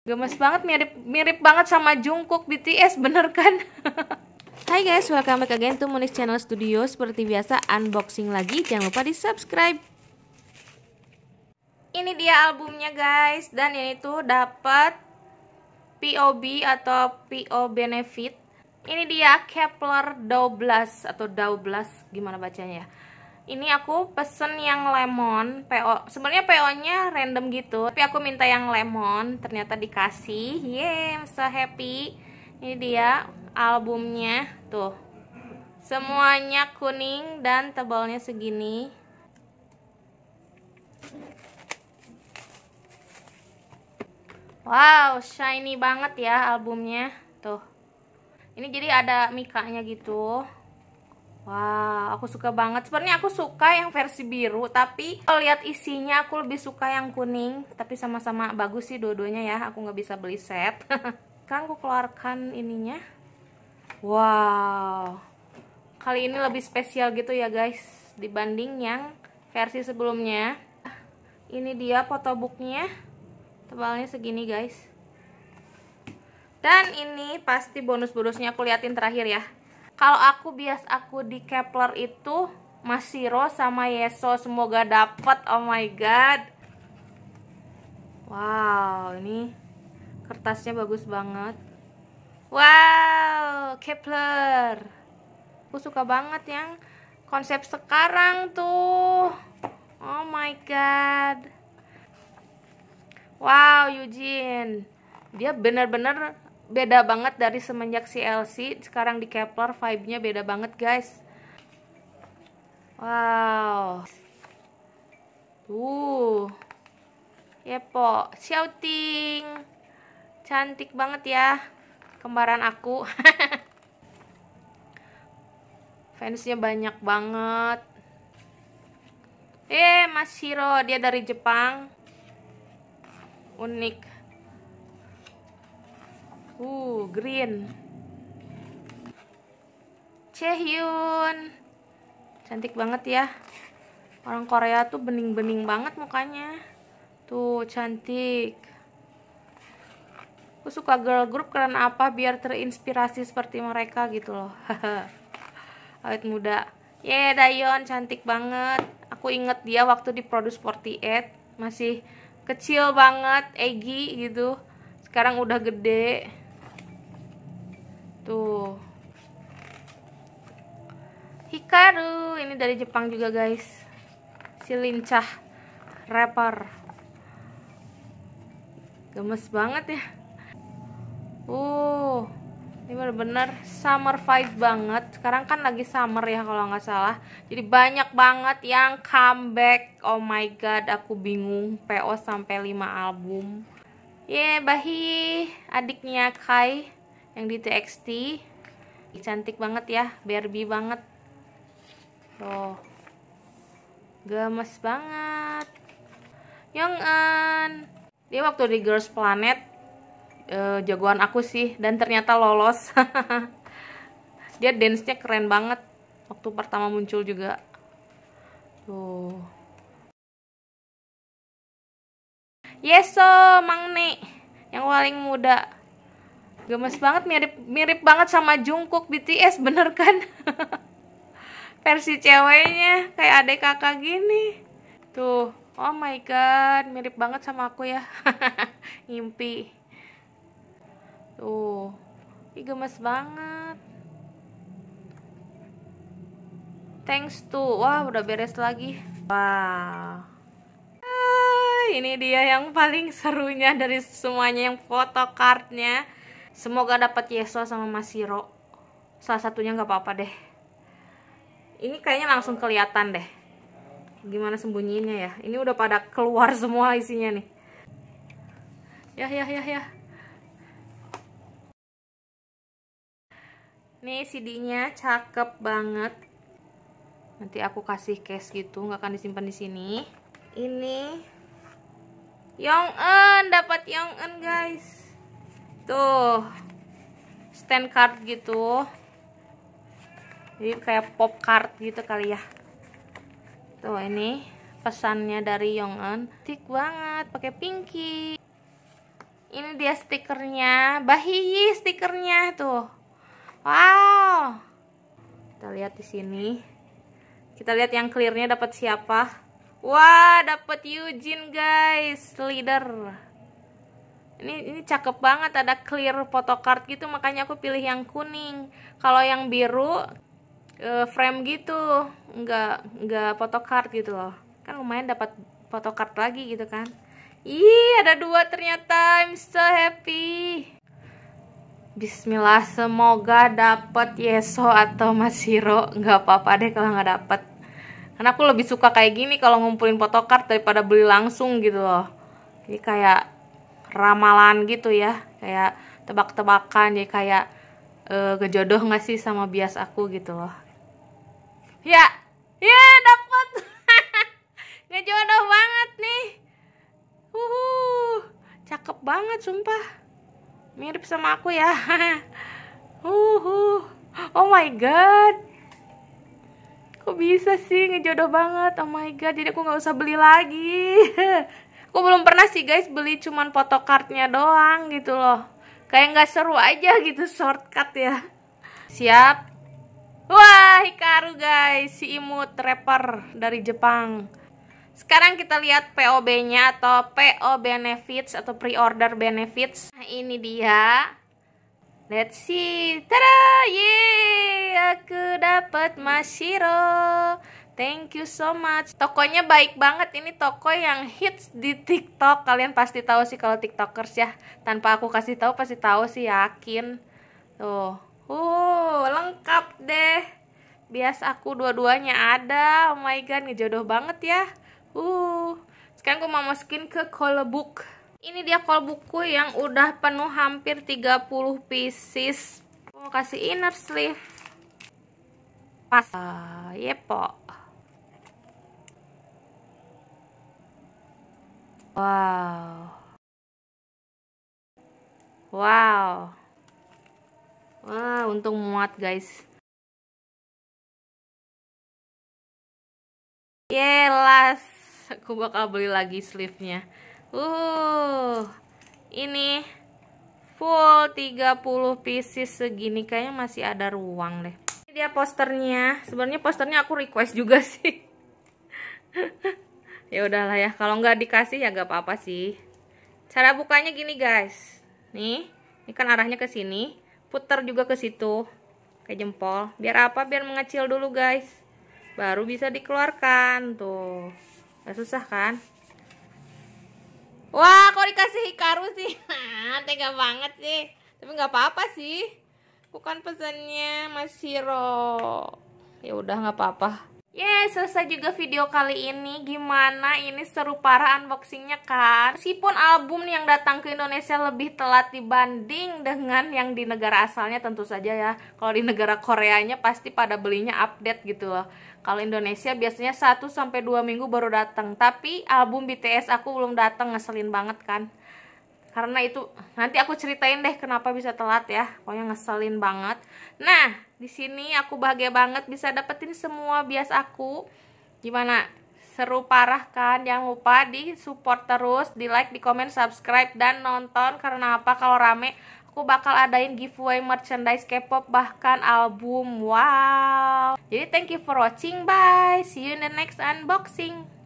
Gemes banget mirip mirip banget sama Jungkook BTS bener kan? Hai guys, welcome back again to Munis Channel Studio. Seperti biasa unboxing lagi, jangan lupa di subscribe. Ini dia albumnya guys dan ini tuh dapat POB atau PO benefit. Ini dia Kepler 12 atau 12 gimana bacanya ya? ini aku pesen yang lemon PO sebenarnya PO nya random gitu tapi aku minta yang lemon ternyata dikasih yeay so happy ini dia albumnya tuh semuanya kuning dan tebalnya segini wow shiny banget ya albumnya tuh ini jadi ada mikanya gitu Wah, aku suka banget. Sebenarnya aku suka yang versi biru, tapi kalau lihat isinya aku lebih suka yang kuning. Tapi sama-sama bagus sih dua-duanya ya. Aku nggak bisa beli set. Sekarang aku keluarkan ininya. Wow, kali ini lebih spesial gitu ya guys dibanding yang versi sebelumnya. Ini dia booknya. Tebalnya segini guys. Dan ini pasti bonus-bonusnya aku liatin terakhir ya kalau aku bias aku di Kepler itu Masiro sama Yeso semoga dapat oh my god wow ini kertasnya bagus banget wow Kepler aku suka banget yang konsep sekarang tuh oh my god wow Eugene dia benar-benar beda banget dari semenjak si LC sekarang di Kepler vibe-nya beda banget guys wow tuh yepo ya, shouting cantik banget ya kembaran aku fansnya banyak banget eh Mas Hiro dia dari Jepang unik Uh, green. Chehyun. Cantik banget ya. Orang Korea tuh bening-bening banget mukanya. Tuh, cantik. Aku suka girl group karena apa? Biar terinspirasi seperti mereka gitu loh. Awet muda. Ye, yeah, Dayon cantik banget. Aku inget dia waktu di Produce 48 masih kecil banget, Egi gitu. Sekarang udah gede. Tuh. Hikaru, ini dari Jepang juga, guys. Si lincah rapper. Gemes banget ya. Uh, ini bener-bener summer vibe banget. Sekarang kan lagi summer ya kalau nggak salah. Jadi banyak banget yang comeback. Oh my god, aku bingung. PO sampai 5 album. Ye, yeah, Bahi, adiknya Kai yang di TXT cantik banget ya Barbie banget loh gemes banget yang An, dia waktu di Girls Planet uh, jagoan aku sih dan ternyata lolos dia dance-nya keren banget waktu pertama muncul juga tuh Yeso Mangne yang paling muda gemes banget mirip mirip banget sama Jungkook BTS bener kan versi ceweknya kayak adek kakak gini tuh oh my god mirip banget sama aku ya ngimpi tuh Ih, gemes banget thanks to wah udah beres lagi wow ah, ini dia yang paling serunya dari semuanya yang nya semoga dapat Yeswa sama Masiro salah satunya nggak apa-apa deh ini kayaknya langsung kelihatan deh gimana sembunyinya ya ini udah pada keluar semua isinya nih ya ya ya ya nih CD-nya cakep banget nanti aku kasih case gitu nggak akan disimpan di sini ini Yong Eun dapat Yong Eun guys tuh stand card gitu jadi kayak pop card gitu kali ya tuh ini pesannya dari Yongan tik banget pakai pinky ini dia stikernya bahiyi stikernya tuh wow kita lihat di sini kita lihat yang clearnya dapat siapa wah dapat Eugene guys leader ini ini cakep banget ada clear photocard gitu makanya aku pilih yang kuning kalau yang biru uh, frame gitu nggak nggak photocard gitu loh kan lumayan dapat photocard lagi gitu kan ih ada dua ternyata I'm so happy Bismillah semoga dapat Yeso atau Masiro nggak apa-apa deh kalau nggak dapat karena aku lebih suka kayak gini kalau ngumpulin photocard daripada beli langsung gitu loh jadi kayak ramalan gitu ya kayak tebak-tebakan ya kayak uh, eh, kejodoh nggak sih sama bias aku gitu loh ya ya dapet ngejodoh banget nih uhuh cakep banget sumpah mirip sama aku ya uhuh oh my god kok bisa sih ngejodoh banget oh my god jadi aku nggak usah beli lagi gue belum pernah sih guys beli cuman fotokartnya doang gitu loh kayak nggak seru aja gitu shortcut ya siap wah Hikaru guys si imut rapper dari Jepang sekarang kita lihat POB-nya atau PO benefits atau pre-order benefits nah ini dia let's see tada yeay aku dapat Mashiro Thank you so much. Tokonya baik banget. Ini toko yang hits di TikTok. Kalian pasti tahu sih kalau TikTokers ya. Tanpa aku kasih tahu pasti tahu sih yakin. Tuh. Uh, lengkap deh. Bias aku dua-duanya ada. Oh my god, ngejodoh banget ya. Uh. Sekarang aku mau masukin ke Colebook. Ini dia kolbuku yang udah penuh hampir 30 pieces. Gue mau kasih inner sleeve. Pas. Uh, ah, yepo. Iya, Wow. Wow. Wah, untung muat, guys. Yelas, aku bakal beli lagi sleeve-nya. Uh. Ini full 30 pieces segini kayaknya masih ada ruang deh. Ini dia posternya. Sebenarnya posternya aku request juga sih. ya udahlah ya kalau nggak dikasih ya nggak apa-apa sih cara bukanya gini guys nih ini kan arahnya ke sini putar juga ke situ kayak jempol biar apa biar mengecil dulu guys baru bisa dikeluarkan tuh nggak susah kan wah kok dikasih hikaru sih ah, tega banget sih tapi nggak apa-apa sih bukan pesannya masih ro ya udah nggak apa-apa Yeay, selesai juga video kali ini. Gimana? Ini seru parah unboxingnya kan? Meskipun album yang datang ke Indonesia lebih telat dibanding dengan yang di negara asalnya tentu saja ya. Kalau di negara Koreanya pasti pada belinya update gitu loh. Kalau Indonesia biasanya 1 2 minggu baru datang. Tapi album BTS aku belum datang, ngeselin banget kan karena itu nanti aku ceritain deh kenapa bisa telat ya pokoknya ngeselin banget nah di sini aku bahagia banget bisa dapetin semua bias aku gimana seru parah kan jangan lupa di support terus di like di komen subscribe dan nonton karena apa kalau rame aku bakal adain giveaway merchandise K-pop bahkan album wow jadi thank you for watching bye see you in the next unboxing